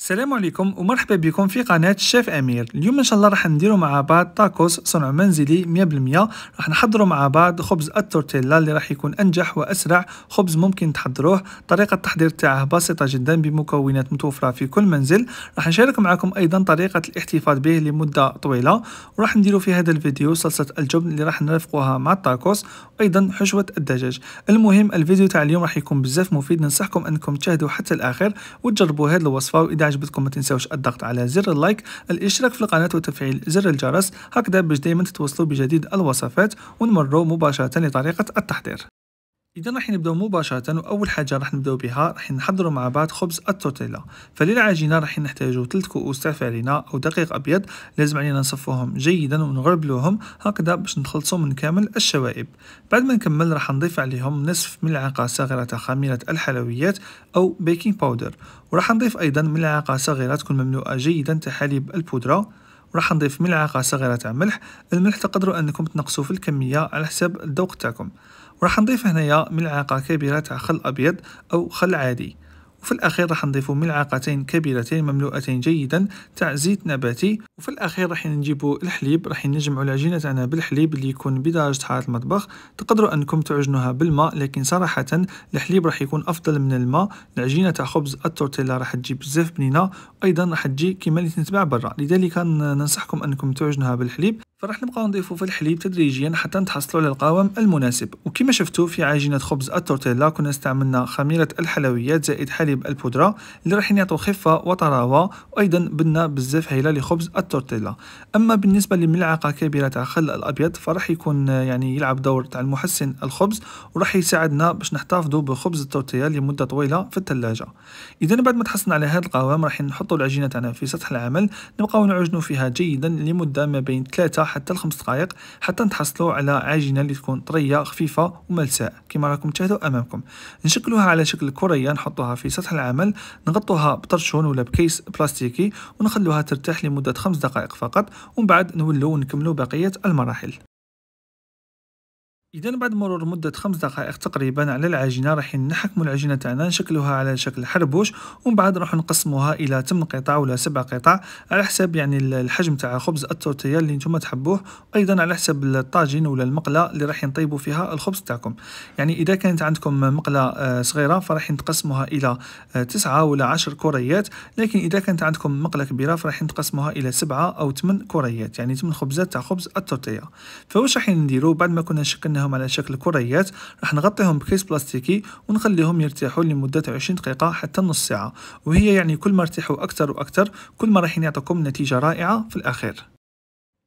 السلام عليكم ومرحبا بكم في قناة الشيف أمير اليوم إن شاء الله راح نديرو مع بعض تاكوس صنع منزلي 100% راح نحضرو مع بعض خبز التورتيلا اللي راح يكون أنجح وأسرع خبز ممكن تحضروه طريقة التحضير تاعه بسيطة جدا بمكونات متوفرة في كل منزل راح نشارك معكم أيضا طريقة الاحتفاظ به لمدة طويلة وراح نديرو في هذا الفيديو صلصة الجبن اللي راح نرافقوها مع التاكوس وأيضا حشوة الدجاج المهم الفيديو تاع اليوم راح يكون بزاف مفيد ننصحكم أنكم تشاهدوا حتى الآخر وتجربوا هذه الوصفة وإذا إذا عجبتكم ما تنساوش الضغط على زر اللايك الاشتراك في القناة وتفعيل زر الجرس هكذا باش دايما تتوصلوا بجديد الوصفات ونمروا مباشرة لطريقة التحضير إذا راح نبداو مباشرة وأول حاجة راح نبداو بها راح نحضروا مع بعض خبز التورتيلا فللعجينة راح نحتاجو ثلاث كؤوس تاع فارينة أو دقيق أبيض لازم علينا نصفوهم جيدا ونغربلوهم هكذا باش نخلصو من كامل الشوائب بعد ما نكمل راح نضيف عليهم نصف ملعقة صغيرة خميرة الحلويات أو بيكنج باودر وراح نضيف أيضا ملعقة صغيرة تكون مملوءة جيدا تاع حليب البودرة راح نضيف ملعقة صغيرة تاع ملح الملح تقدروا أنكم تنقصوا في الكمية على حسب الذوق تاعكم وراح نضيف هنايا ملعقة كبيرة تاع خل أبيض أو خل عادي وفي الأخير راح نضيف ملعقتين كبيرتين مملوءتين جيدا تاع زيت نباتي وفي الأخير راح نجيبو الحليب راح نجمعو العجينة تاعنا بالحليب اللي يكون بدرجة حرارة المطبخ تقدروا أنكم تعجنوها بالماء لكن صراحة الحليب راح يكون أفضل من الماء العجينة تاع خبز التورتيلا راح تجي بزاف بنينة أيضا راح تجي كيما اللي تنتباع برا لذلك ننصحكم أنكم تعجنوها بالحليب فراح نبقاو نضيفو في الحليب تدريجيا حتى نتحصلوا على القوام المناسب وكما شفتوا في عجينه خبز التورتيلا كنا استعملنا خميره الحلويات زائد حليب البودره اللي راح يعطوا خفه وطراوه وايضا بدنا بزاف هيلة لخبز التورتيلا اما بالنسبه لملعقه كبيره تاع خل الابيض فراح يكون يعني يلعب دور تاع المحسن الخبز وراح يساعدنا باش نحتفظوا بخبز التورتيلا لمده طويله في الثلاجه اذا بعد ما تحصلنا على هذا القوام راح نحطوا العجينه تاعنا في سطح العمل نبقاو نعجنوا فيها جيدا لمده ما بين ثلاثة حتى لخمس دقائق حتى نتحصلوا على عجينه اللي تكون طريه خفيفه وملساء كما راكم تشاهدوا امامكم نشكلوها على شكل كريه نحطوها في سطح العمل نغطوها بطرشون ولا بكيس بلاستيكي ونخلوها ترتاح لمده خمس دقائق فقط ومن بعد نولو ونكملوا بقيه المراحل إذا بعد مرور مدة خمس دقائق تقريبا على العجينة راح نحكموا العجينة تاعنا نشكلوها على شكل حربوش ومن بعد راح نقسموها إلى 8 قطع ولا 7 قطع على حساب يعني الحجم تاع خبز التورتيا اللي نتوما تحبوه أيضا على حساب الطاجين ولا المقلة اللي راح نطيبوا فيها الخبز تاعكم يعني إذا كانت عندكم مقلة آه، صغيرة فراح نقسموها إلى 9 آه، ولا 10 كريات لكن إذا كانت عندكم مقلة كبيرة فراح نقسموها إلى 7 أو 8 كريات يعني 8 خبزات تاع خبز التورتيا فواش راح نديرو بعد ما كنا شكلناها جبناهم على شكل كريات راح نغطيهم بكيس بلاستيكي ونخليهم يرتاحوا لمدة 20 دقيقة حتى نص ساعة وهي يعني كل ما ارتاحوا أكثر وأكثر كل ما راح يعطيكم نتيجة رائعة في الأخير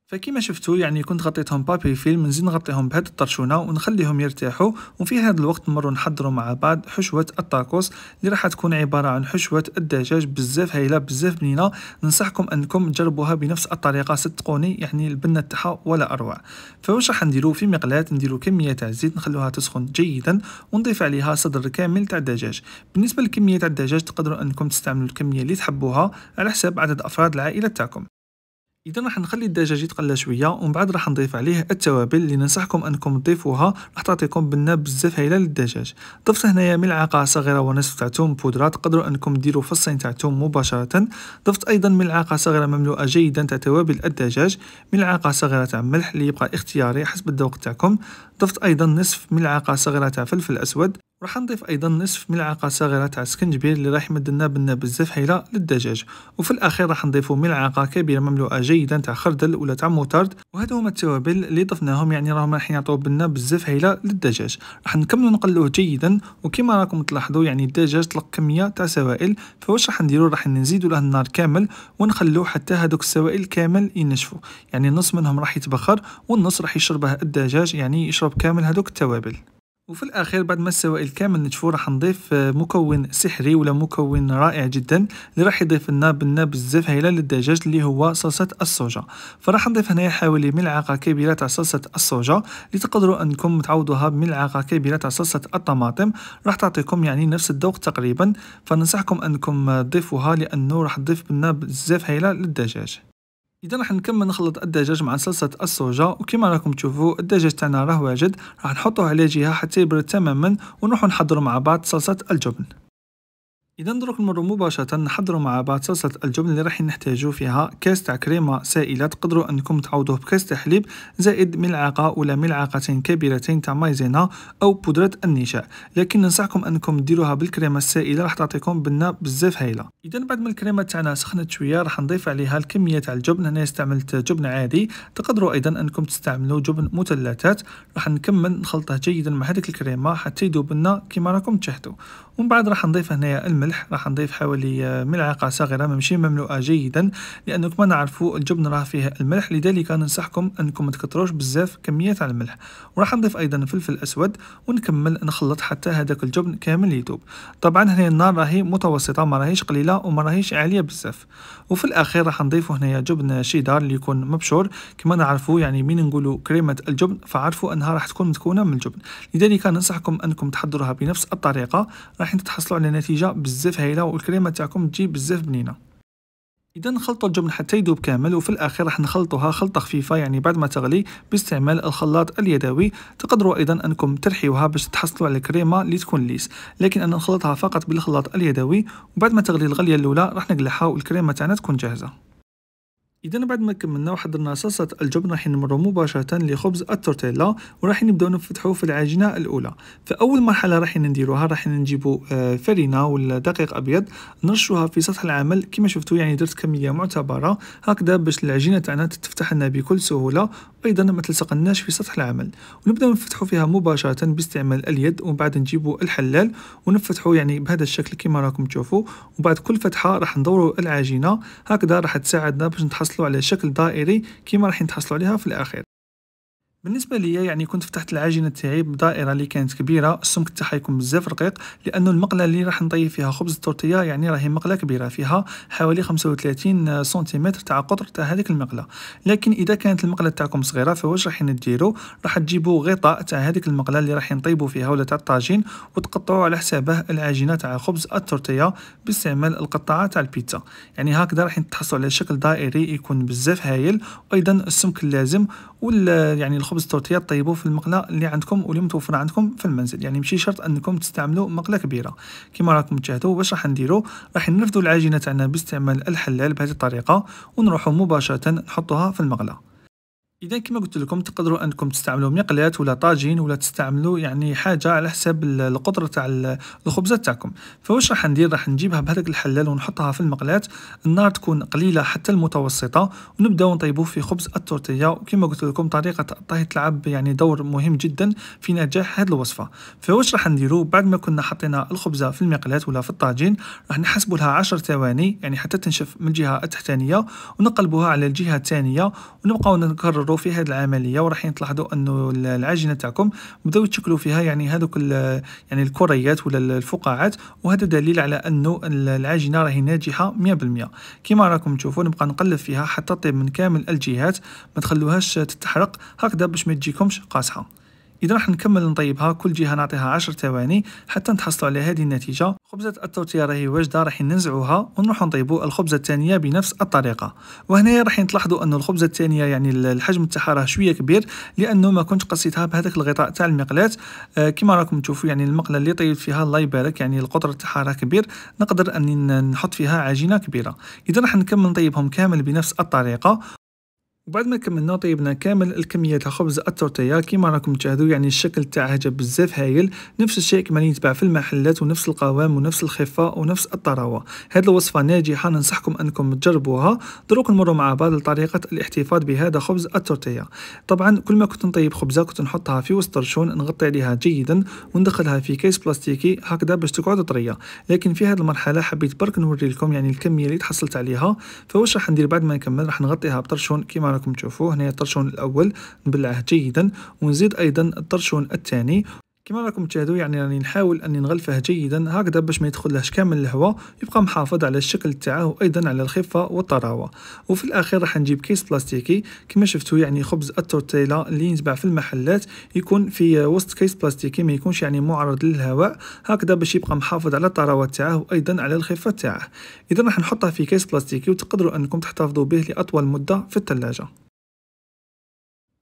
فكما شفتوا يعني كنت غطيتهم بابي فيلم نزيد نغطيهم بهاد الطرشونه ونخليهم يرتاحوا وفي هذا الوقت نمروا نحضروا مع بعض حشوه الطاكوس اللي راح تكون عباره عن حشوه الدجاج بزاف هايله بزاف بنينه ننصحكم انكم تجربوها بنفس الطريقه صدقوني يعني البنه تاعها ولا اروع فواش راح نديرو في مقلاة نديرو كميه تاع الزيت نخلوها تسخن جيدا ونضيف عليها صدر كامل تاع الدجاج بالنسبه لكميه تاع الدجاج تقدروا انكم تستعملوا الكميه اللي تحبوها على حسب عدد افراد العائله تاعكم اذا راح نخلي الدجاج يتقلى شويه ومن بعد راح نضيف عليه التوابل اللي ننصحكم انكم تضيفوها راح تعطيكم بنه بزاف هايله للدجاج ضفت هنايا ملعقه صغيره ونصف تاع ثوم بودره تقدروا انكم ديروا فصين تاع ثوم مباشره ضفت ايضا ملعقه صغيره مملوءه جيدا تاع توابل الدجاج ملعقه صغيره تاع ملح اللي يبقى اختياري حسب الذوق تاعكم ضفت ايضا نصف ملعقه صغيره تاع فلفل اسود راح نضيف ايضا نصف ملعقه صغيره تاع السكنجبير اللي راح يمد لنا بالنبه بزاف هايله للدجاج وفي الاخير راح نضيف ملعقه كبيره مملوءه جيدا تاع خردل ولا تاع موتارد وهذو هما التوابل اللي ضفناهم يعني راهم راح يعطيو بنا بزاف هايله للدجاج راح نكملوا نقلوه جيدا وكما راكم تلاحظوا يعني الدجاج طلق كميه تاع سوائل فواش راح نديروا راح نزيدوا له النار كامل ونخلوه حتى هذوك السوائل كامل ينشفوا يعني النص منهم راح يتبخر والنص راح يشربه الدجاج يعني يشرب كامل هذوك التوابل وفي الاخير بعد ما السوائل كامل نشفو راح نضيف آه، مكون سحري ولا مكون رائع جدا اللي راح يضيف لنا بنا بزاف هايله للدجاج اللي هو صلصه الصوجه فراح نضيف هنايا حوالي ملعقه كبيره تاع صلصه الصوجه اللي تقدروا انكم تعوضوها بملعقه كبيره تاع صلصه الطماطم راح تعطيكم يعني نفس الذوق تقريبا فننصحكم انكم تضيفوها لانه راح تضيف بنا بزاف هايله للدجاج اذا راح نكمل نخلط الدجاج مع صلصه الصوجا وكما راكم تشوفوا الدجاج تاعنا راه واجد راح نحطوه على جهه حتى يبرد تماما ونروح نحضروا مع بعض صلصه الجبن إذا دروك المرة مباشرة نحضروا مع بعض صلصة الجبن اللي راح نحتاجو فيها كاس تاع كريمة سائلة تقدروا أنكم تعوضوه بكاس تاع حليب زائد ملعقة ولا ملعقتين كبيرتين تاع مايزينا أو بودرة النشاء لكن ننصحكم أنكم ديروها بالكريمة السائلة راح تعطيكم بنة بزاف هايلة إذا بعد ما الكريمة تاعنا سخنت شوية راح نضيف عليها الكمية تاع الجبن هنا استعملت جبن عادي تقدروا أيضا أنكم تستعملوا جبن مثلثات راح نكمل نخلطه جيدا مع هذيك الكريمة حتى يذوب لنا كيما راكم تشاهدوا ومن بعد راح نضيف هنايا الملح الملح راح نضيف حوالي آه، ملعقة صغيرة ماشي مملوءة جيدا لأنه كما نعرفوا الجبن راه فيه الملح لذلك ننصحكم أنكم ما تكتروش بزاف كميات على الملح وراح نضيف أيضا فلفل أسود ونكمل نخلط حتى هذاك الجبن كامل يذوب طبعا هنا النار راهي متوسطة ما راهيش قليلة وما راهيش عالية بزاف وفي الأخير راح نضيفوا هنايا جبن شيدار اللي يكون مبشور كما نعرفوا يعني من نقولوا كريمة الجبن فعرفوا أنها راح تكون متكونة من الجبن لذلك ننصحكم أنكم تحضروها بنفس الطريقة راح تحصلوا على نتيجة بزاف بزاف هايله والكريمه تاعكم تجي بزاف بنينه اذا نخلطوا الجبن حتى يذوب كامل وفي الاخير راح نخلطوها خلطه خفيفه يعني بعد ما تغلي باستعمال الخلاط اليدوي تقدروا ايضا انكم ترحيوها باش تحصلوا على كريمه اللي تكون ليس لكن انا نخلطها فقط بالخلاط اليدوي وبعد ما تغلي الغليه الاولى راح نقلعها والكريمه تاعنا تكون جاهزه اذا بعد ما كملنا وحضرنا صلصه الجبن راح نمر مباشره لخبز التورتيلا وراح نبداو نفتحه في العجينه الاولى فاول مرحله راح نديروها راح نجيبو آه، فرينه ولا دقيق ابيض نرشوها في سطح العمل كما شفتوا يعني درت كميه معتبره هكذا باش العجينه تاعنا تتفتح لنا بكل سهوله وايضا ما تلصقناش في سطح العمل ونبداو نفتحو فيها مباشره باستعمال اليد ومن بعد نجيبو الحلال ونفتحو يعني بهذا الشكل كما راكم تشوفوا وبعد كل فتحه راح ندورو العجينه هكذا راح تساعدنا باش تحصلوا على شكل دائري كما راح تحصلوا عليها في الاخير بالنسبه ليا يعني كنت فتحت العجينه تاعي بدائره اللي كانت كبيره السمك تاعها يكون بزاف رقيق لانه المقله اللي راح نطيب فيها خبز التورتيه يعني راهي مقله كبيره فيها حوالي 35 سنتيمتر تاع قطر تاع هذيك المقله لكن اذا كانت المقله تاعكم صغيره فواش راحين ديروا راح تجيبوا غطاء تاع هذيك المقله اللي راح نطيبوا فيها ولا تاع الطاجين وتقطعوا على حسابه العجينه تاع خبز التورتيه باستعمال القطاعه تاع البيتزا يعني هكذا راح تحصلوا على شكل دائري يكون بزاف هايل وايضا السمك اللازم وال يعني الخبز التورتيات طيبوه في المقله اللي عندكم واللي متوفره عندكم في المنزل يعني ماشي شرط انكم تستعملوا مقله كبيره كما راكم تشاهدوا واش راح نديرو راح نرفدوا العجينه تاعنا باستعمال الحلال بهذه الطريقه ونروحوا مباشره نحطوها في المقله اذا كما قلت لكم تقدروا انكم تستعملوا مقلات ولا طاجين ولا تستعملوا يعني حاجه على حساب القدره تاع الخبزه تاعكم فواش راح ندير راح نجيبها بهذاك الحلال ونحطها في المقلاه النار تكون قليله حتى المتوسطه ونبداو نطيبوه في خبز التورتيه وكما قلت لكم طريقه الطهي تلعب يعني دور مهم جدا في نجاح هذه الوصفه فواش راح نديروا بعد ما كنا حطينا الخبزه في المقلاه ولا في الطاجين راح نحسبوا لها 10 ثواني يعني حتى تنشف من الجهه التحتانيه ونقلبوها على الجهه الثانيه ونبقاو نكرر تستمروا في هذه العمليه وراح تلاحظوا انه العجينه تاعكم بداو يتشكلوا فيها يعني هذوك يعني الكريات ولا الفقاعات وهذا دليل على انه العجينه راهي ناجحه 100% كما راكم تشوفوا نبقى نقلب فيها حتى طيب من كامل الجهات ما تخلوهاش تتحرق هكذا باش ما تجيكمش قاصحه إذا راح نكمل نطيبها كل جهة نعطيها عشر ثواني حتى نتحصلوا على هذه النتيجة خبزة التورتيا راهي واجدة راح ننزعوها ونروح نطيبوا الخبزة الثانية بنفس الطريقة وهنا راح تلاحظوا أن الخبزة الثانية يعني الحجم تاعها راه شوية كبير لأنه ما كنت قصيتها بهذاك الغطاء تاع المقلاة آه كما راكم تشوفوا يعني المقلة اللي طيبت فيها الله يبارك يعني القطر تاعها راه كبير نقدر أني نحط فيها عجينة كبيرة إذا راح نكمل نطيبهم كامل بنفس الطريقة وبعد ما كملنا طيبنا كامل الكميه تاع خبز التورتيه كيما راكم تشاهدوا يعني الشكل تاعها جا بزاف هايل نفس الشيء كما يتباع في المحلات ونفس القوام ونفس الخفه ونفس الطراوه هاد الوصفه ناجحه ننصحكم انكم تجربوها دروك نمروا مع بعض لطريقه الاحتفاظ بهذا خبز التورتيه طبعا كل ما كنت نطيب خبزه كنت نحطها في وسط رشون نغطي عليها جيدا وندخلها في كيس بلاستيكي هكذا باش تقعد طريه لكن في هذه المرحله حبيت برك نوري لكم يعني الكميه اللي تحصلت عليها فواش راح ندير بعد ما نكمل راح نغطيها بطرشون كيما راكم تشوفوه هنا الطرشون الاول نبلعه جيدا ونزيد ايضا الطرشون الثاني كما راكم تشاهدوا يعني راني نحاول اني نغلفه جيدا هكذا باش ما يدخلهش كامل الهواء يبقى محافظ على الشكل تاعه وايضا على الخفه والطراوه وفي الاخير راح نجيب كيس بلاستيكي كما شفتوا يعني خبز التورتيلا اللي ينتباع في المحلات يكون في وسط كيس بلاستيكي ما يكونش يعني معرض للهواء هكذا باش يبقى محافظ على الطراوه تاعه وايضا على الخفه تاعه اذا راح نحطه في كيس بلاستيكي وتقدروا انكم تحتفظوا به لاطول مده في الثلاجه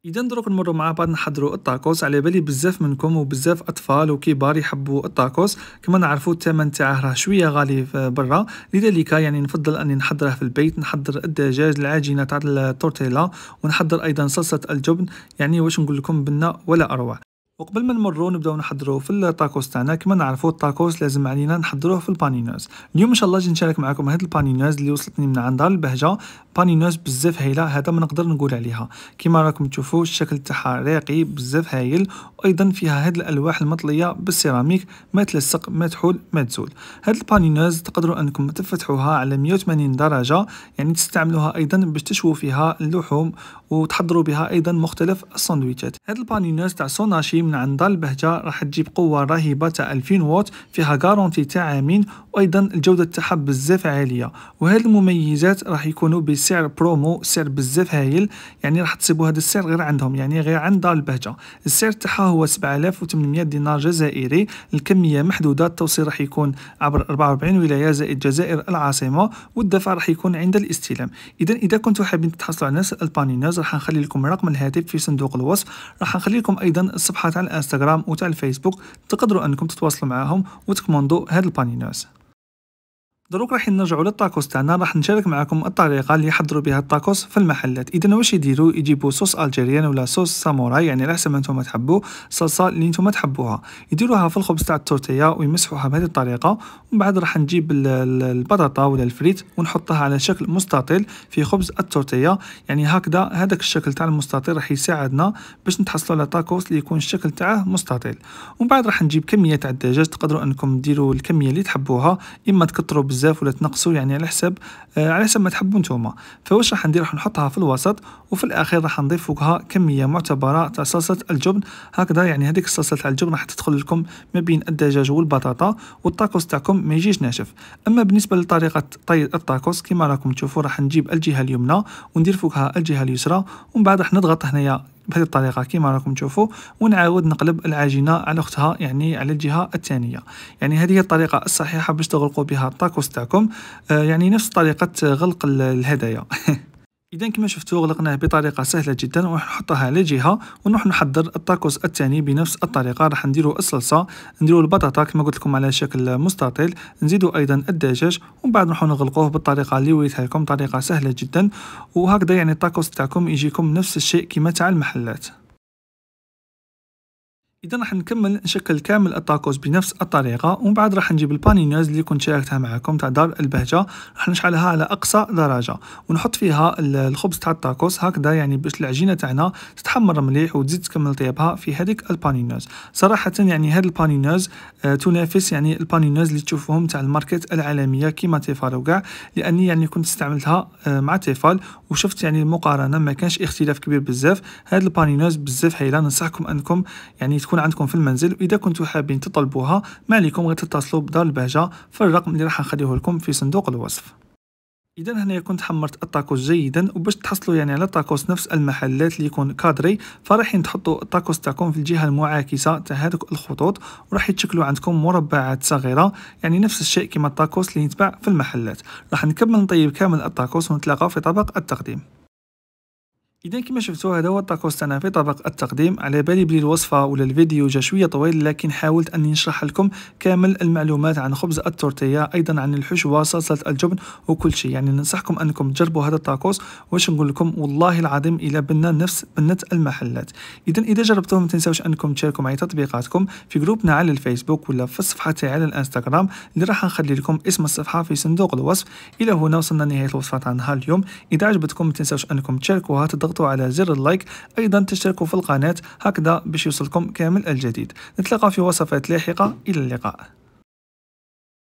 اذا دروك نمروا مع بعض نحضروا الطاكوس على بالي بزاف منكم وبزاف اطفال وكبار يحبوا الطاكوس كما نعرفوا الثمن تاعه راه شويه غالي برا لذلك يعني نفضل اني نحضره في البيت نحضر الدجاج العجينه تاع التورتيلا ونحضر ايضا صلصه الجبن يعني واش نقول لكم بنا ولا اروع وقبل ما نمرو نبداو نحضرو في الطاكوس تاعنا كما نعرفو الطاكوس لازم علينا نحضروه في البانينوز اليوم ان شاء الله جي نشارك معكم هاد البانينوز اللي وصلتني من عند دار البهجه بانينوز بزاف هايله هذا ما نقدر نقول عليها كما راكم تشوفوا الشكل تاعها راقي بزاف هايل وايضا فيها هاد الالواح المطليه بالسيراميك ما تلصق ما تحول ما تزول هاد البانينوز تقدروا انكم تفتحوها على 180 درجه يعني تستعملوها ايضا باش تشووا فيها اللحوم وتحضروا بها ايضا مختلف الساندويتشات هاد البانينوز تاع سوناشي من عند البهجة راح تجيب قوة رهيبة تاع 2000 واط فيها كارونتي تاع عامين وايضا الجودة تاعها بزاف عالية وهاد المميزات راح يكونوا بسعر برومو سعر بزاف هايل يعني راح تصيبوا هذا السعر غير عندهم يعني غير عند دار البهجة السعر تاعها هو 7800 دينار جزائري الكمية محدودة التوصيل راح يكون عبر 44 ولاية زائد جزائر العاصمة والدفع راح يكون عند الاستلام اذا اذا كنتوا حابين تحصلوا على نفس البانينوز راح نخلي لكم رقم الهاتف في صندوق الوصف راح نخلي لكم ايضا الصفحة تاع الانستغرام وتاع الفيسبوك تقدروا انكم تتواصلوا معاهم وتكوموندو هاد البانينوس دروك راح نرجعوا للطاكوس تاعنا راح نشارك معكم الطريقه اللي يحضروا بها الطاكوس في المحلات اذا واش يديروا يجيبوا صوص الجيريان ولا صوص ساموراي يعني على حسب ما نتوما تحبوا الصلصه اللي نتوما تحبوها يديروها في الخبز تاع التورتيه ويمسحوها بهذه الطريقه ومن بعد راح نجيب البطاطا ولا الفريت ونحطها على شكل مستطيل في خبز التورتيه يعني هكذا هذاك الشكل تاع المستطيل راح يساعدنا باش نتحصلوا على طاكوس اللي يكون الشكل تاعه مستطيل ومن بعد راح نجيب كميه تاع الدجاج تقدروا انكم ديروا الكميه اللي تحبوها اما تكثروا بزاف ولا تنقصوا يعني على حسب آه، على حسب ما تحبوا نتوما فواش راح ندير راح نحطها في الوسط وفي الاخير راح نضيف فوقها كميه معتبره تاع صلصه الجبن هكذا يعني هذيك الصلصه تاع الجبن راح تدخل لكم ما بين الدجاج والبطاطا والطاكوس تاعكم ما يجيش ناشف اما بالنسبه لطريقه طي الطاكوس كما راكم تشوفوا راح نجيب الجهه اليمنى وندير فوقها الجهه اليسرى ومن بعد راح نضغط هنايا بهذه الطريقه كما راكم تشوفوا ونعاود نقلب العجينه على اختها يعني على الجهه الثانيه يعني هذه هي الطريقه الصحيحه باش تغلقوا بها الطاكوس تاعكم آه يعني نفس طريقه غلق الهدايا اذا كما شفتوا غلقناه بطريقه سهله جدا وراح نحطها على جهه ونروح نحضر الطاكوس الثاني بنفس الطريقه راح نديرو الصلصه نديرو البطاطا كما قلت لكم على شكل مستطيل نزيدو ايضا الدجاج ومن بعد نروحو نغلقوه بالطريقه اللي وريتها لكم طريقه سهله جدا وهكذا يعني الطاكوس تاعكم يجيكم نفس الشيء كما تاع المحلات اذا راح نكمل نشكل كامل الطاكوز بنفس الطريقه ومن بعد راح نجيب البانينوز اللي كنت شاركتها معكم تاع دار البهجه راح نشعلها على اقصى درجه ونحط فيها الخبز تاع الطاكوز هكذا يعني باش العجينه تاعنا تتحمر مليح وتزيد تكمل طيابها في هذيك البانينوز صراحه يعني هاد البانينوز آه تنافس يعني البانينوز اللي تشوفوهم تاع الماركت العالميه كيما تيفال وكاع لاني يعني كنت استعملتها آه مع تيفال وشفت يعني المقارنه ما كانش اختلاف كبير بزاف هاد البانينوز بزاف هايله ننصحكم انكم يعني تكون عندكم في المنزل واذا كنتو حابين تطلبوها ما عليكم غير تتصلوا بدار البهجه في الرقم اللي راح نخليه لكم في صندوق الوصف اذا هنا كنت حمرت الطاكوس جيدا وباش تحصلوا يعني على الطاكوس نفس المحلات اللي يكون كادري فراحين تحطوا الطاكوس تاعكم في الجهه المعاكسه تاع هذوك الخطوط وراح يتشكلوا عندكم مربعات صغيره يعني نفس الشيء كما الطاكوس اللي يتباع في المحلات راح نكمل نطيب كامل الطاكوس ونتلاقاو في طبق التقديم اذا كما شفتوا هذا هو الطاكوس تاعنا في طبق التقديم على بالي بلي الوصفه ولا الفيديو جا شويه طويل لكن حاولت اني نشرح لكم كامل المعلومات عن خبز التورتيه ايضا عن الحشوه صلصه الجبن وكل شيء يعني ننصحكم انكم تجربوا هذا الطاكوس واش نقول لكم والله العظيم الى بنا نفس بنه المحلات اذا اذا جربتوه ما تنساوش انكم تشاركوا معي تطبيقاتكم في جروبنا على الفيسبوك ولا في الصفحه تاعي على الانستغرام اللي راح نخلي لكم اسم الصفحه في صندوق الوصف الى هنا وصلنا لنهايه الوصفه تاع نهار اليوم اذا عجبتكم ما تنساوش انكم تشاركوها تضغطوا على زر اللايك أيضا تشتركوا في القناة هكذا باش يوصلكم كامل الجديد نتلقى في وصفات لاحقة إلى اللقاء